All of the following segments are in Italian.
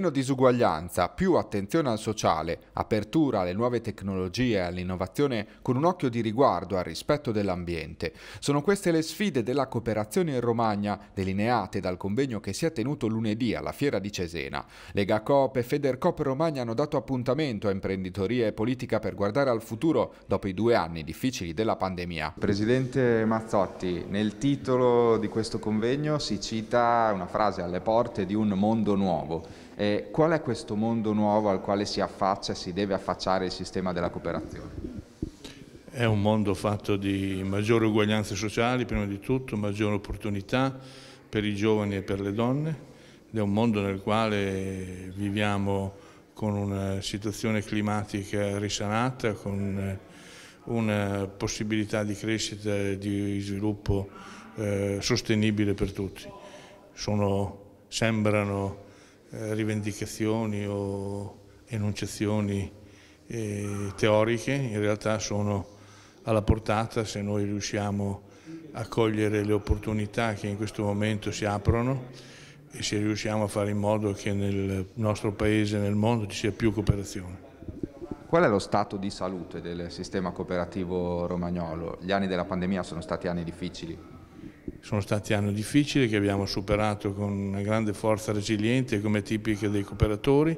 meno disuguaglianza, più attenzione al sociale, apertura alle nuove tecnologie e all'innovazione con un occhio di riguardo al rispetto dell'ambiente. Sono queste le sfide della cooperazione in Romagna delineate dal convegno che si è tenuto lunedì alla Fiera di Cesena. Lega Coop e Federcoop Romagna hanno dato appuntamento a imprenditoria e politica per guardare al futuro dopo i due anni difficili della pandemia. Presidente Mazzotti, nel titolo di questo convegno si cita una frase alle porte di un mondo nuovo. Eh, qual è questo mondo nuovo al quale si affaccia e si deve affacciare il sistema della cooperazione? È un mondo fatto di maggiore uguaglianza sociale, prima di tutto, maggiore opportunità per i giovani e per le donne, ed è un mondo nel quale viviamo con una situazione climatica risanata, con eh, una possibilità di crescita e di sviluppo eh, sostenibile per tutti. Sono, sembrano eh, rivendicazioni o enunciazioni eh, teoriche, in realtà sono alla portata se noi riusciamo a cogliere le opportunità che in questo momento si aprono e se riusciamo a fare in modo che nel nostro paese e nel mondo ci sia più cooperazione. Qual è lo stato di salute del sistema cooperativo romagnolo? Gli anni della pandemia sono stati anni difficili? sono stati anni difficili che abbiamo superato con una grande forza resiliente come tipiche dei cooperatori.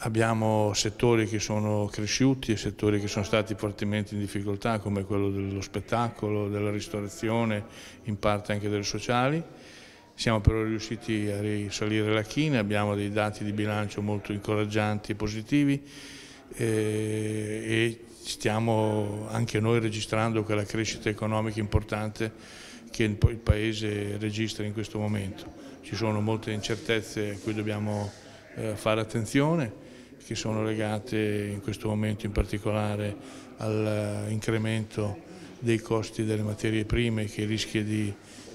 Abbiamo settori che sono cresciuti e settori che sono stati fortemente in difficoltà come quello dello spettacolo, della ristorazione, in parte anche delle sociali. Siamo però riusciti a risalire la china, abbiamo dei dati di bilancio molto incoraggianti e positivi eh, e stiamo anche noi registrando quella crescita economica importante che il Paese registra in questo momento. Ci sono molte incertezze a cui dobbiamo eh, fare attenzione, che sono legate in questo momento in particolare all'incremento eh, dei costi delle materie prime che rischia di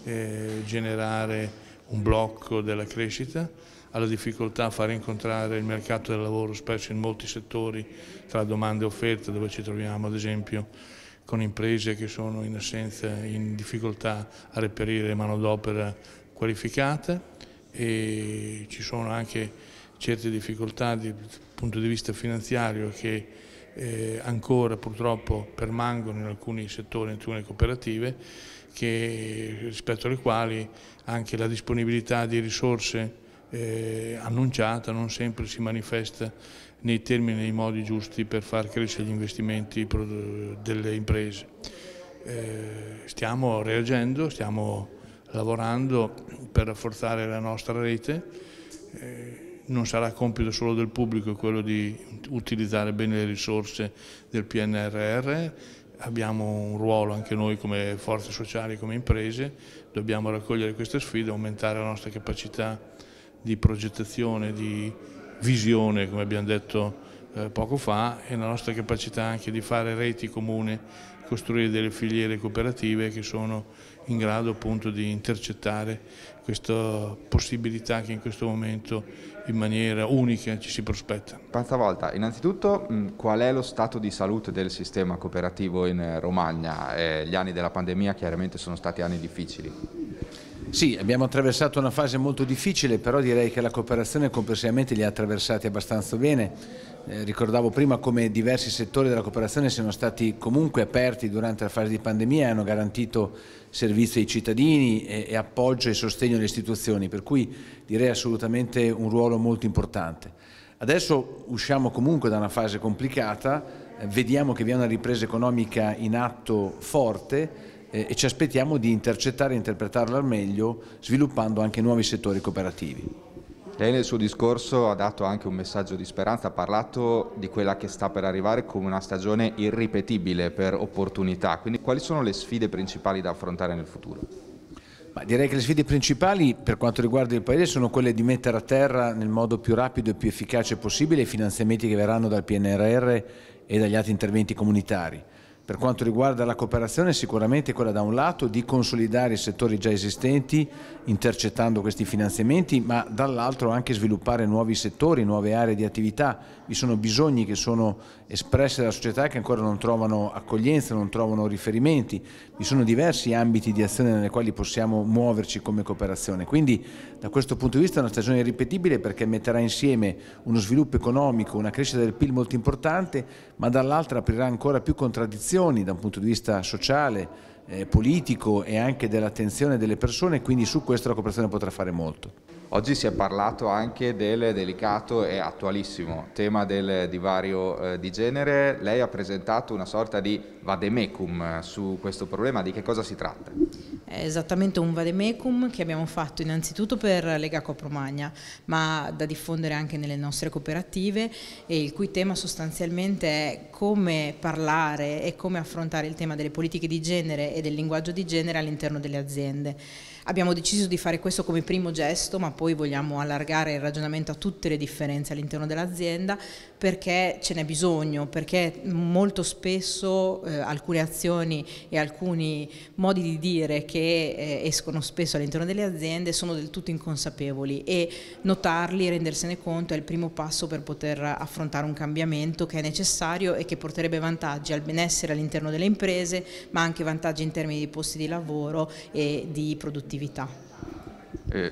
eh, generare un blocco della crescita, alla difficoltà a far incontrare il mercato del lavoro spesso in molti settori tra domande e offerte dove ci troviamo ad esempio con imprese che sono in assenza, in difficoltà a reperire manodopera qualificata e ci sono anche certe difficoltà dal punto di vista finanziario che eh, ancora purtroppo permangono in alcuni settori, in alcune cooperative, che, rispetto alle quali anche la disponibilità di risorse eh, annunciata non sempre si manifesta nei termini e nei modi giusti per far crescere gli investimenti delle imprese. Eh, stiamo reagendo, stiamo lavorando per rafforzare la nostra rete, eh, non sarà compito solo del pubblico quello di utilizzare bene le risorse del PNRR, abbiamo un ruolo anche noi come forze sociali, come imprese, dobbiamo raccogliere queste sfide, aumentare la nostra capacità di progettazione, di visione, come abbiamo detto eh, poco fa, e la nostra capacità anche di fare reti comune, costruire delle filiere cooperative che sono in grado appunto di intercettare questa possibilità che in questo momento in maniera unica ci si prospetta. volta, innanzitutto mm, qual è lo stato di salute del sistema cooperativo in Romagna? Eh, gli anni della pandemia chiaramente sono stati anni difficili. Sì, abbiamo attraversato una fase molto difficile, però direi che la cooperazione complessivamente li ha attraversati abbastanza bene. Eh, ricordavo prima come diversi settori della cooperazione siano stati comunque aperti durante la fase di pandemia e hanno garantito servizi ai cittadini e, e appoggio e sostegno alle istituzioni, per cui direi assolutamente un ruolo molto importante. Adesso usciamo comunque da una fase complicata, eh, vediamo che vi è una ripresa economica in atto forte, e ci aspettiamo di intercettare e interpretarla al meglio sviluppando anche nuovi settori cooperativi. Lei nel suo discorso ha dato anche un messaggio di speranza, ha parlato di quella che sta per arrivare come una stagione irripetibile per opportunità, quindi quali sono le sfide principali da affrontare nel futuro? Ma direi che le sfide principali per quanto riguarda il Paese sono quelle di mettere a terra nel modo più rapido e più efficace possibile i finanziamenti che verranno dal PNRR e dagli altri interventi comunitari. Per quanto riguarda la cooperazione sicuramente quella da un lato di consolidare i settori già esistenti intercettando questi finanziamenti ma dall'altro anche sviluppare nuovi settori, nuove aree di attività. Vi sono bisogni che sono espressi dalla società che ancora non trovano accoglienza, non trovano riferimenti. Vi sono diversi ambiti di azione nelle quali possiamo muoverci come cooperazione. Quindi da questo punto di vista è una stagione irripetibile perché metterà insieme uno sviluppo economico, una crescita del PIL molto importante ma dall'altra aprirà ancora più contraddizioni azioni da un punto di vista sociale, eh, politico e anche dell'attenzione delle persone, quindi su questo la cooperazione potrà fare molto. Oggi si è parlato anche del delicato e attualissimo tema del divario eh, di genere. Lei ha presentato una sorta di vademecum eh, su questo problema, di che cosa si tratta? È esattamente un vademecum che abbiamo fatto innanzitutto per Lega Copromagna, ma da diffondere anche nelle nostre cooperative e il cui tema sostanzialmente è come parlare e come affrontare il tema delle politiche di genere e del linguaggio di genere all'interno delle aziende. Abbiamo deciso di fare questo come primo gesto, ma poi vogliamo allargare il ragionamento a tutte le differenze all'interno dell'azienda perché ce n'è bisogno, perché molto spesso eh, alcune azioni e alcuni modi di dire che eh, escono spesso all'interno delle aziende sono del tutto inconsapevoli e notarli e rendersene conto è il primo passo per poter affrontare un cambiamento che è necessario e che porterebbe vantaggi al benessere all'interno delle imprese, ma anche vantaggi in termini di posti di lavoro e di produttività attività. Eh,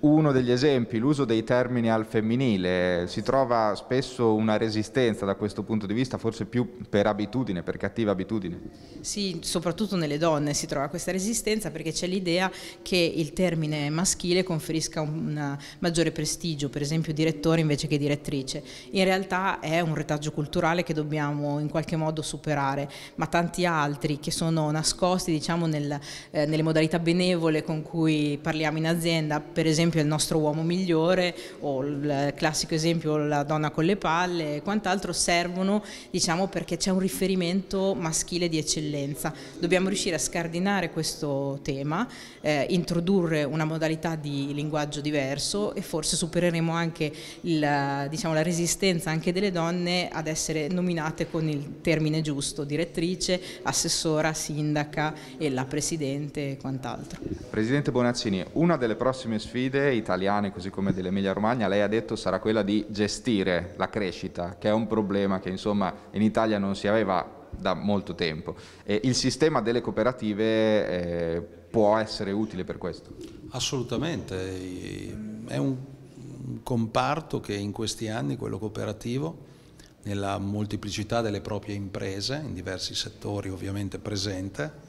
uno degli esempi, l'uso dei termini al femminile, si trova spesso una resistenza da questo punto di vista, forse più per abitudine, per cattiva abitudine. Sì, soprattutto nelle donne si trova questa resistenza perché c'è l'idea che il termine maschile conferisca un maggiore prestigio, per esempio direttore invece che direttrice. In realtà è un retaggio culturale che dobbiamo in qualche modo superare, ma tanti altri che sono nascosti diciamo, nel, eh, nelle modalità benevole con cui parliamo in azienda, per esempio esempio è il nostro uomo migliore o il classico esempio la donna con le palle e quant'altro servono diciamo perché c'è un riferimento maschile di eccellenza. Dobbiamo riuscire a scardinare questo tema, eh, introdurre una modalità di linguaggio diverso e forse supereremo anche il, diciamo, la resistenza anche delle donne ad essere nominate con il termine giusto, direttrice, assessora, sindaca e la presidente e quant'altro. Presidente Bonazzini, una delle prossime sfide legge italiane così come dell'Emilia Romagna, lei ha detto, sarà quella di gestire la crescita, che è un problema che insomma in Italia non si aveva da molto tempo. E il sistema delle cooperative eh, può essere utile per questo? Assolutamente, è un comparto che in questi anni, quello cooperativo, nella molteplicità delle proprie imprese, in diversi settori ovviamente presente,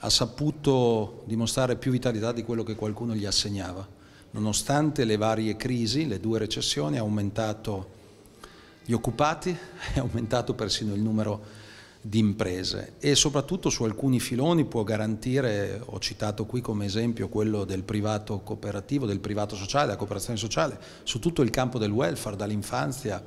ha saputo dimostrare più vitalità di quello che qualcuno gli assegnava. Nonostante le varie crisi, le due recessioni, ha aumentato gli occupati, è aumentato persino il numero di imprese e soprattutto su alcuni filoni può garantire, ho citato qui come esempio quello del privato cooperativo, del privato sociale, della cooperazione sociale, su tutto il campo del welfare, dall'infanzia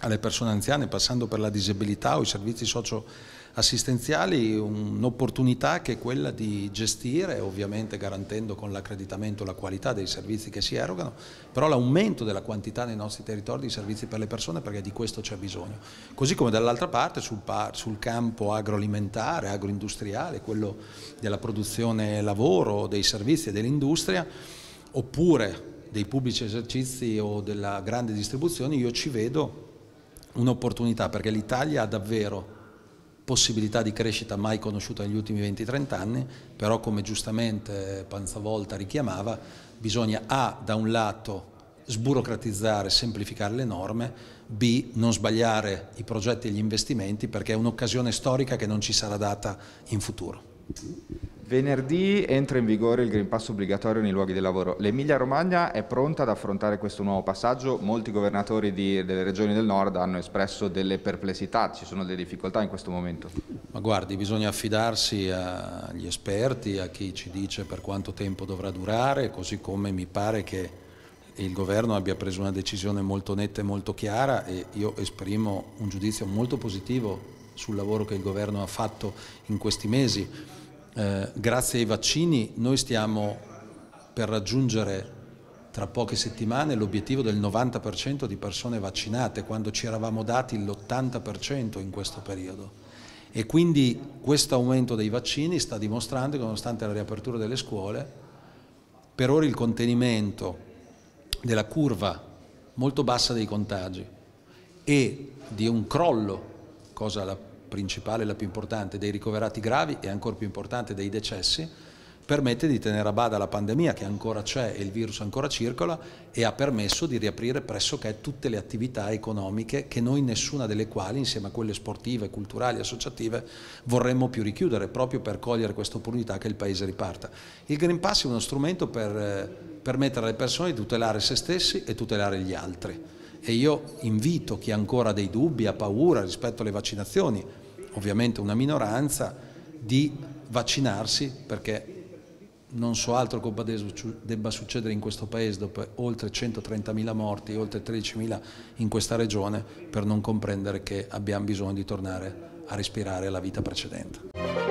alle persone anziane, passando per la disabilità o i servizi socio-sanitari assistenziali un'opportunità che è quella di gestire, ovviamente garantendo con l'accreditamento la qualità dei servizi che si erogano, però l'aumento della quantità nei nostri territori di servizi per le persone perché di questo c'è bisogno. Così come dall'altra parte sul, sul campo agroalimentare, agroindustriale, quello della produzione lavoro, dei servizi e dell'industria, oppure dei pubblici esercizi o della grande distribuzione, io ci vedo un'opportunità perché l'Italia ha davvero possibilità di crescita mai conosciuta negli ultimi 20-30 anni, però come giustamente Panzavolta richiamava, bisogna A da un lato sburocratizzare, semplificare le norme, B non sbagliare i progetti e gli investimenti perché è un'occasione storica che non ci sarà data in futuro. Venerdì entra in vigore il Green Pass obbligatorio nei luoghi di lavoro. L'Emilia Romagna è pronta ad affrontare questo nuovo passaggio. Molti governatori di, delle regioni del nord hanno espresso delle perplessità, ci sono delle difficoltà in questo momento. Ma guardi, bisogna affidarsi agli esperti, a chi ci dice per quanto tempo dovrà durare, così come mi pare che il governo abbia preso una decisione molto netta e molto chiara e io esprimo un giudizio molto positivo sul lavoro che il governo ha fatto in questi mesi eh, grazie ai vaccini noi stiamo per raggiungere tra poche settimane l'obiettivo del 90% di persone vaccinate, quando ci eravamo dati l'80% in questo periodo. E quindi questo aumento dei vaccini sta dimostrando che nonostante la riapertura delle scuole, per ora il contenimento della curva molto bassa dei contagi e di un crollo, cosa la principale e la più importante dei ricoverati gravi e ancora più importante dei decessi, permette di tenere a bada la pandemia che ancora c'è e il virus ancora circola e ha permesso di riaprire pressoché tutte le attività economiche che noi nessuna delle quali, insieme a quelle sportive, culturali, associative, vorremmo più richiudere proprio per cogliere questa opportunità che il Paese riparta. Il Green Pass è uno strumento per eh, permettere alle persone di tutelare se stessi e tutelare gli altri. E io invito chi ha ancora dei dubbi, ha paura rispetto alle vaccinazioni, ovviamente una minoranza, di vaccinarsi perché non so altro che debba succedere in questo paese dopo oltre 130.000 morti, oltre 13.000 in questa regione, per non comprendere che abbiamo bisogno di tornare a respirare la vita precedente.